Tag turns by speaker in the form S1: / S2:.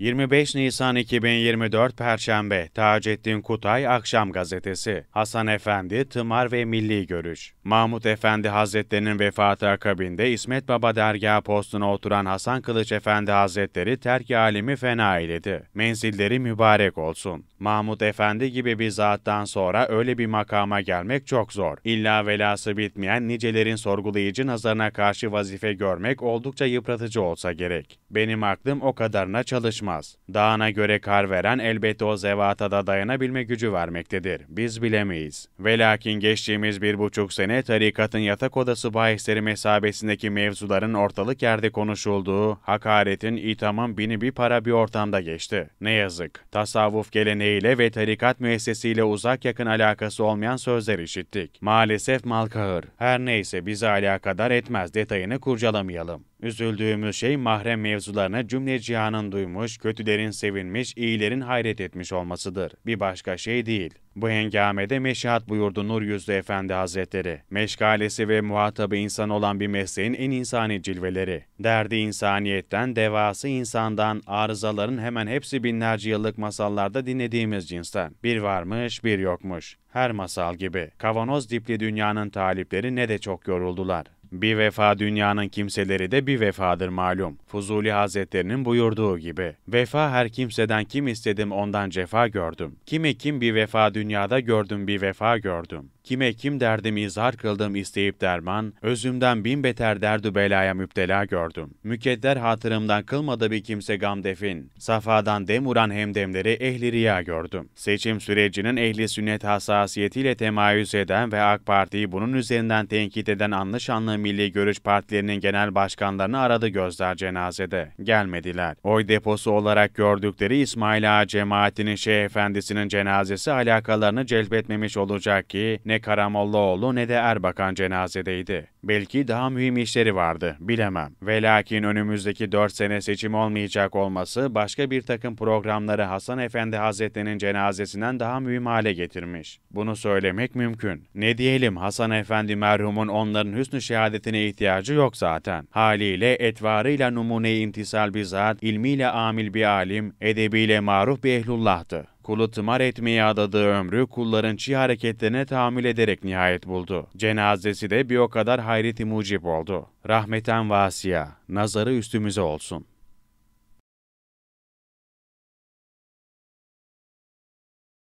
S1: 25 Nisan 2024 Perşembe Taceddin Kutay Akşam Gazetesi Hasan Efendi Tımar ve Milli Görüş Mahmut Efendi Hazretlerinin vefatı akabinde İsmet Baba dergah postuna oturan Hasan Kılıç Efendi Hazretleri terk alimi fena eyledi. Menzilleri mübarek olsun. Mahmut Efendi gibi bir zattan sonra öyle bir makama gelmek çok zor. İlla velası bitmeyen nicelerin sorgulayıcı nazarına karşı vazife görmek oldukça yıpratıcı olsa gerek. Benim aklım o kadarına çalışmaz tutmaz. Dağına göre kar veren elbette o zevata da dayanabilme gücü vermektedir. Biz bilemeyiz. Velakin geçtiğimiz bir buçuk sene tarikatın yatak odası bahisleri mesabesindeki mevzuların ortalık yerde konuşulduğu, hakaretin, itamın bini bir para bir ortamda geçti. Ne yazık. Tasavvuf geleneğiyle ve tarikat müessesiyle uzak yakın alakası olmayan sözler işittik. Maalesef malkahır. Her neyse bizi alakadar etmez detayını kurcalamayalım. Üzüldüğümüz şey mahrem mevzularına cümle cihanın duymuş, kötülerin sevinmiş, iyilerin hayret etmiş olmasıdır. Bir başka şey değil. Bu hengamede meşihat buyurdu Nur Yüzlü Efendi Hazretleri. Meşgalesi ve muhatabı insan olan bir mesleğin en insani cilveleri. Derdi insaniyetten, devası insandan, arızaların hemen hepsi binlerce yıllık masallarda dinlediğimiz cinsten. Bir varmış, bir yokmuş. Her masal gibi. Kavanoz dipli dünyanın talipleri ne de çok yoruldular. Bir vefa dünyanın kimseleri de bir vefadır malum. Fuzuli Hazretlerinin buyurduğu gibi. Vefa her kimseden kim istedim ondan cefa gördüm. Kime kim bir vefa dünyada gördüm bir vefa gördüm. Kime kim derdimi izhar kıldım isteyip derman, özümden bin beter derdü belaya müptela gördüm. Mükedder hatırımdan kılmadı bir kimse gam defin, safadan demuran uran hemdemleri ehli riya gördüm. Seçim sürecinin ehli sünnet hassasiyetiyle temayüz eden ve AK Parti'yi bunun üzerinden tenkit eden anlaşanlı Milli Görüş Partilerinin genel başkanlarını aradı gözler cenazede. Gelmediler. Oy deposu olarak gördükleri İsmail Ağa cemaatinin Şeyh Efendisi'nin cenazesi alakalarını celbetmemiş olacak ki ne Karamollaoğlu ne de Erbakan cenazedeydi. Belki daha mühim işleri vardı, bilemem. Velakin önümüzdeki 4 sene seçim olmayacak olması başka bir takım programları Hasan Efendi Hazretleri'nin cenazesinden daha mühim hale getirmiş. Bunu söylemek mümkün. Ne diyelim Hasan Efendi merhumun onların hüsnü şehadetine ihtiyacı yok zaten. Haliyle etvarıyla numune intisal bir zat, ilmiyle amil bir alim, edebiyle maruf bir ehlullah'tı kulu tımar etmeye adadığı ömrü kulların çiğ hareketlerine tahammül ederek nihayet buldu. Cenazesi de bir o kadar hayreti mucip oldu. Rahmeten vasiya, nazarı üstümüze olsun.